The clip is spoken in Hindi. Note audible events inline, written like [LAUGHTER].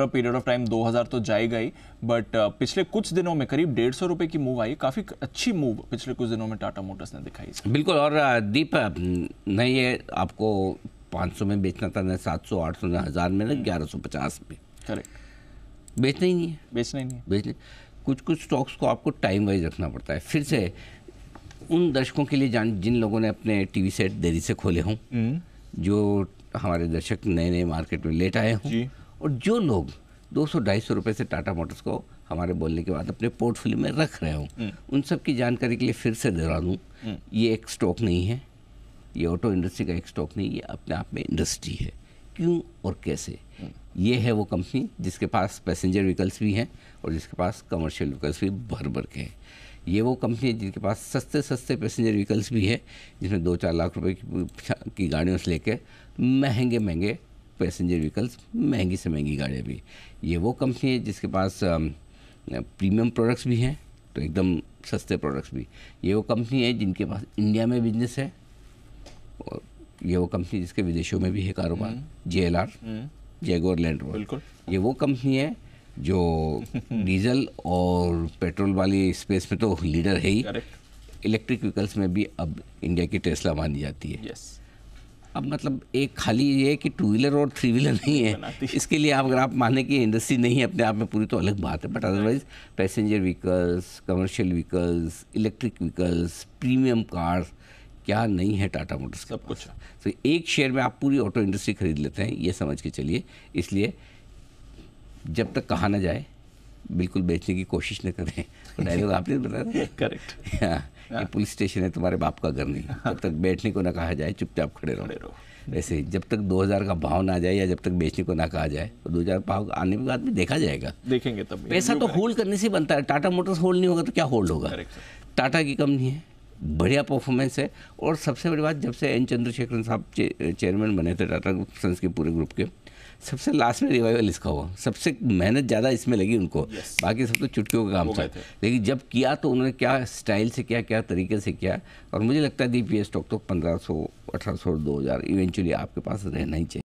पीरियड ऑफ टाइम 2000 तो जाएगा ही बट uh, पिछले कुछ दिनों में करीब डेढ़ सौ रुपए की मूव आई काफ़ी अच्छी मूव पिछले कुछ दिनों में टाटा मोटर्स ने दिखाई बिल्कुल और uh, दीप नहीं ये आपको 500 में बेचना था ना 700 800 ना हज़ार में ना हम्म। पचास में करेक्ट बेचना ही नहीं है बेचना ही नहीं है बेचने कुछ कुछ स्टॉक्स को आपको टाइम वाइज रखना पड़ता है फिर से उन दर्शकों के लिए जान जिन लोगों ने अपने टीवी सेट देरी से खोले हों हम्म। जो हमारे दर्शक नए नए मार्केट में लेट आए हों और जो लोग दो सौ ढाई सौ रुपये से टाटा मोटर्स को हमारे बोलने के बाद अपने पोर्टफोलियो में रख रहे हों हम्म। उन सब की जानकारी के लिए फिर से दोहरा दूँ हम्म। ये एक स्टॉक नहीं है ये ऑटो इंडस्ट्री का एक स्टॉक नहीं ये अपने आप में इंडस्ट्री है क्यों और कैसे हम्म। ये है वो कंपनी जिसके पास पैसेंजर व्हीकल्स भी हैं और जिसके पास कमर्शियल व्हीकल्स भी भर भर के हैं ये वो कंपनी है जिनके पास सस्ते सस्ते पैसेंजर व्हीकल्स भी है जिसमें दो चार लाख रुपए की, की गाड़ियों से लेकर महंगे महंगे पैसेंजर व्हीकल्स महंगी से महंगी गाड़ियाँ भी ये वो कंपनी है जिसके पास प्रीमियम प्रोडक्ट्स भी हैं तो एकदम सस्ते प्रोडक्ट्स भी ये वो कंपनी है जिनके पास इंडिया में बिजनेस है और ये वो कंपनी जिसके विदेशों में भी है कारोबार हम्म। जे एल आर हम्म। जयगोर लैंड रोड ये वो कंपनी है जो [LAUGHS] डीजल और पेट्रोल वाली स्पेस में तो लीडर है ही इलेक्ट्रिक व्हीकल्स में भी अब इंडिया की टेस्ला मानी जाती है yes. अब मतलब एक खाली ये है कि टू व्हीलर और थ्री व्हीलर नहीं है इसके लिए आप अगर आप माने कि इंडस्ट्री नहीं है अपने आप में पूरी तो अलग बात है but otherwise passenger vehicles commercial vehicles electric vehicles premium cars क्या नहीं है टाटा मोटर्स सब कुछ तो एक शेयर में आप पूरी ऑटो इंडस्ट्री खरीद लेते हैं ये समझ के चलिए इसलिए जब तक कहा ना जाए बिल्कुल बेचने की कोशिश न करें डायलॉग आपने बताया करेक्ट हाँ, ये पुलिस हाँ। स्टेशन है तुम्हारे बाप का घर नहीं हाँ। जब तक बैठने को ना कहा जाए चुपचाप खड़े रहो वैसे जब तक 2000 का भाव ना जाए या जब तक बेचने को ना कहा जाए तो 2000 भाव आने के बाद भी देखा जाएगा देखेंगे तब पैसा तो होल्ड करने से बनता है टाटा मोटर्स होल्ड नहीं होगा तो क्या होल्ड होगा टाटा की कंपनी है बढ़िया परफॉर्मेंस है और सबसे बड़ी बात जब से एन चंद्रशेखरन साहब चेयरमैन बने थे टाटा सन्स के पूरे ग्रुप के सबसे लास्ट में रिवाइवल इसका हुआ सबसे मेहनत ज़्यादा इसमें लगी उनको yes. बाकी सब तो चुटकियों का काम था लेकिन जब किया तो उन्होंने क्या स्टाइल से किया क्या तरीके से किया और मुझे लगता है डी पी स्टॉक तो पंद्रह सौ अठारह सौ दो हज़ार इवेंचुअली आपके पास रहना ही चाहिए